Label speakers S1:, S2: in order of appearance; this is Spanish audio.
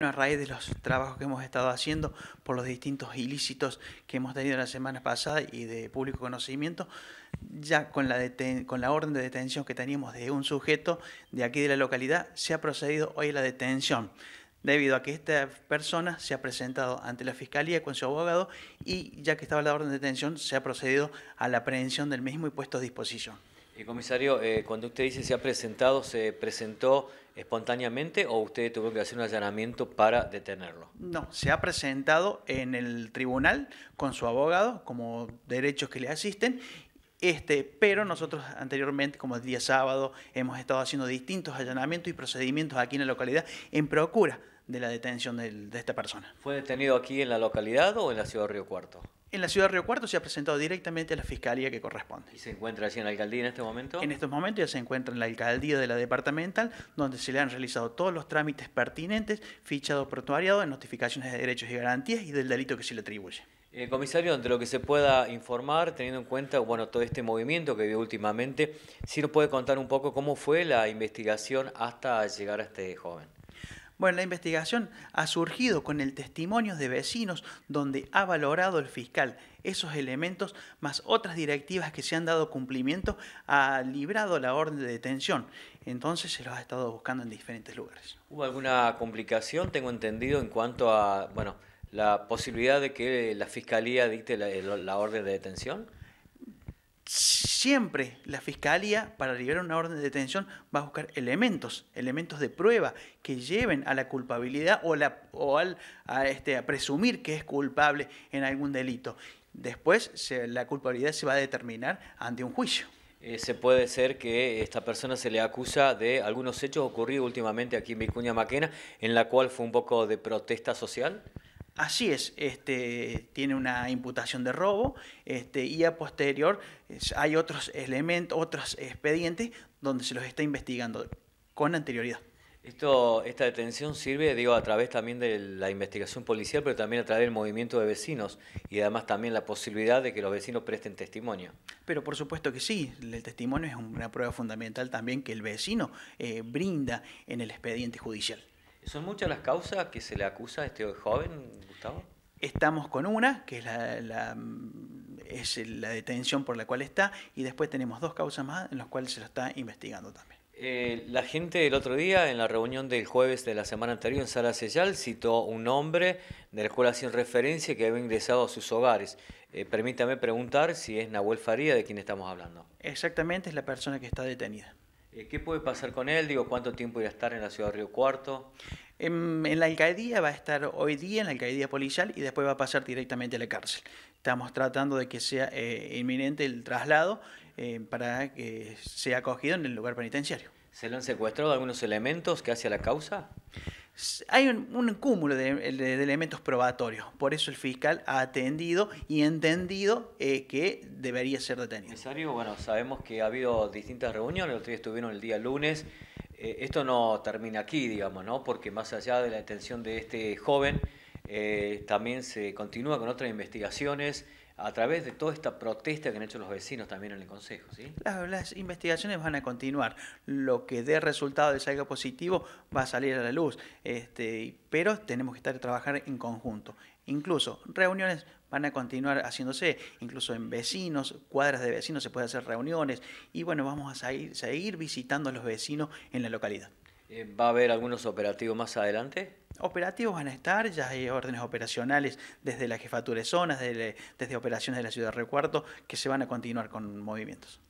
S1: a raíz de los trabajos que hemos estado haciendo por los distintos ilícitos que hemos tenido la semana pasada y de público conocimiento, ya con la, orden de detención que teníamos de un sujeto de aquí de la localidad, se ha procedido hoy a la detención debido a que esta persona se ha presentado ante la Fiscalía con su abogado y ya que estaba la orden de detención se ha procedido a la aprehensión del mismo y puesto a disposición.
S2: Eh, comisario, eh, cuando usted dice se ha presentado, ¿se presentó espontáneamente o usted tuvo que hacer un allanamiento para detenerlo?
S1: No, se ha presentado en el tribunal con su abogado como derechos que le asisten. Este, pero nosotros anteriormente, como el día sábado, hemos estado haciendo distintos allanamientos y procedimientos aquí en la localidad en procura de la detención de esta persona.
S2: ¿Fue detenido aquí en la localidad o en la ciudad de Río Cuarto?
S1: En la ciudad de Río Cuarto se ha presentado directamente a la fiscalía que corresponde. ¿Y
S2: se encuentra así en la alcaldía en este momento? En
S1: estos momentos ya se encuentra en la alcaldía de la departamental, donde se le han realizado todos los trámites pertinentes, fichado portuariado, en notificaciones de derechos
S2: y garantías y del delito que se le atribuye. Eh, comisario, ante lo que se pueda informar, teniendo en cuenta bueno, todo este movimiento que vio últimamente, si ¿sí nos puede contar un poco cómo fue la investigación hasta llegar a este joven?
S1: Bueno, la investigación ha surgido con el testimonio de vecinos donde ha valorado el fiscal esos elementos más otras directivas que se han dado cumplimiento ha librado la orden de detención. Entonces se los ha estado buscando en diferentes lugares.
S2: ¿Hubo alguna complicación, tengo entendido, en cuanto a, bueno, la posibilidad de que la fiscalía dicte la orden de detención? Siempre la Fiscalía, para liberar una
S1: orden de detención, va a buscar elementos, elementos de prueba que lleven a la culpabilidad o, al, a, este, a presumir que es culpable en algún delito. Después la culpabilidad se va a determinar ante un juicio.
S2: Eh, se puede ser que esta persona se le acusa de algunos hechos ocurridos últimamente aquí en Vicuña Maquena, en la cual fue un poco de protesta social. Así es, este, tiene una imputación de robo
S1: este, y a posterior hay otros elementos, otros expedientes donde se los está investigando con anterioridad.
S2: esta detención sirve, digo, a través también de la investigación policial, pero también a través del movimiento de vecinos y además también la posibilidad de que los vecinos presten testimonio.
S1: Pero por supuesto que sí, el testimonio es una prueba fundamental también que el vecino eh, brinda en el expediente judicial. ¿Son muchas las causas
S2: que se le acusa a este joven, Gustavo?
S1: Estamos con una, que es la, detención por la cual está, y después tenemos dos causas más en las cuales se lo está investigando también.
S2: Eh, la gente el otro día, en la reunión del jueves de la semana anterior en Sala Sellal, citó un hombre de la escuela sin referencia que había ingresado a sus hogares. Eh, permítame preguntar si es Nahuel Faría de quien estamos hablando.
S1: Exactamente, es la persona que está detenida.
S2: Eh, ¿Qué puede pasar con él? Digo, ¿cuánto tiempo irá a estar en la ciudad de Río Cuarto? En, la
S1: alcaldía va a estar hoy día en la alcaldía policial y después va a pasar directamente a la cárcel. Estamos tratando de que sea eh, inminente el traslado eh, para que sea acogido en el lugar
S2: penitenciario. ¿Se le han secuestrado algunos elementos que hace a la causa?
S1: hay un, cúmulo de, elementos probatorios. Por eso el fiscal ha atendido y entendido
S2: eh, que debería ser detenido. Necesario, bueno, sabemos que ha habido distintas reuniones, los tres estuvieron el día lunes. Eh, esto no termina aquí, digamos, ¿no? Porque más allá de la detención de este joven, eh, también se continúa con otras investigaciones a través de toda esta protesta que han hecho los vecinos también en el Consejo. ¿sí?
S1: Las, investigaciones van a continuar. Lo que dé resultado de salga positivo va a salir a la luz, este, pero tenemos que estar trabajar en conjunto. Incluso reuniones van a continuar haciéndose, incluso en vecinos, cuadras de vecinos se pueden hacer reuniones y bueno, vamos a seguir visitando a los vecinos en la localidad. Eh, ¿Va a haber algunos operativos más adelante? Operativos van a estar, ya hay órdenes operacionales desde la jefatura de zonas, desde, operaciones de la ciudad de Recuarto, que se van a continuar con movimientos.